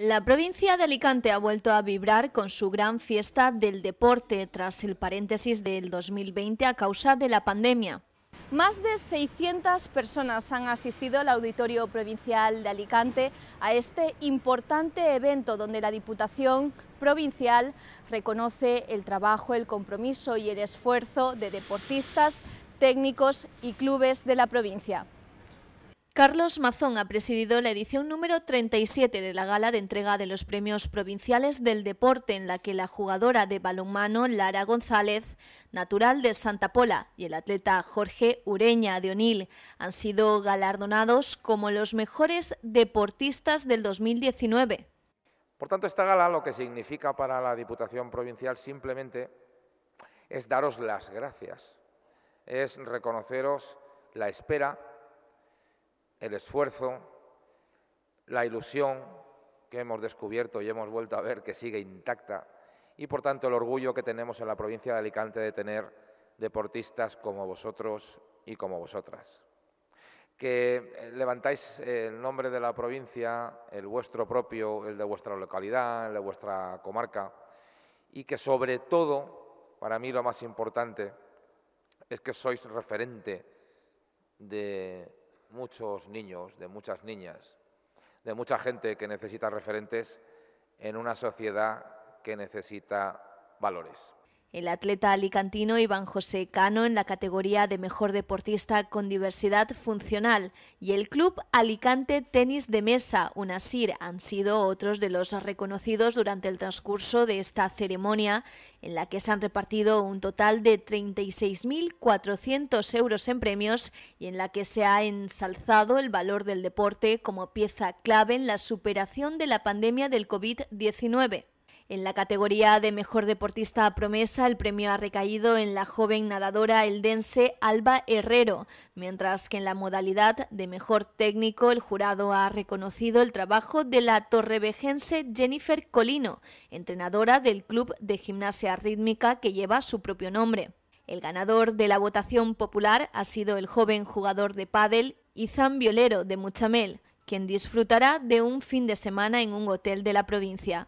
La provincia de Alicante ha vuelto a vibrar con su gran fiesta del deporte tras el paréntesis del 2020 a causa de la pandemia. Más de 600 personas han asistido al Auditorio Provincial de Alicante a este importante evento donde la Diputación Provincial reconoce el trabajo, el compromiso y el esfuerzo de deportistas, técnicos y clubes de la provincia. Carlos Mazón ha presidido la edición número 37 de la gala de entrega de los premios provinciales del deporte en la que la jugadora de balonmano Lara González, natural de Santa Pola, y el atleta Jorge Ureña de Onil han sido galardonados como los mejores deportistas del 2019. Por tanto, esta gala lo que significa para la Diputación Provincial simplemente es daros las gracias, es reconoceros la espera el esfuerzo, la ilusión que hemos descubierto y hemos vuelto a ver que sigue intacta y por tanto el orgullo que tenemos en la provincia de Alicante de tener deportistas como vosotros y como vosotras. Que eh, levantáis eh, el nombre de la provincia, el vuestro propio, el de vuestra localidad, el de vuestra comarca y que sobre todo, para mí lo más importante, es que sois referente de muchos niños, de muchas niñas, de mucha gente que necesita referentes en una sociedad que necesita valores. El atleta alicantino Iván José Cano en la categoría de mejor deportista con diversidad funcional y el Club Alicante Tenis de Mesa, UNASIR, han sido otros de los reconocidos durante el transcurso de esta ceremonia en la que se han repartido un total de 36.400 euros en premios y en la que se ha ensalzado el valor del deporte como pieza clave en la superación de la pandemia del COVID-19. En la categoría de mejor deportista promesa, el premio ha recaído en la joven nadadora eldense Alba Herrero, mientras que en la modalidad de mejor técnico el jurado ha reconocido el trabajo de la torrevejense Jennifer Colino, entrenadora del club de gimnasia rítmica que lleva su propio nombre. El ganador de la votación popular ha sido el joven jugador de pádel Izan Violero de Muchamel, quien disfrutará de un fin de semana en un hotel de la provincia.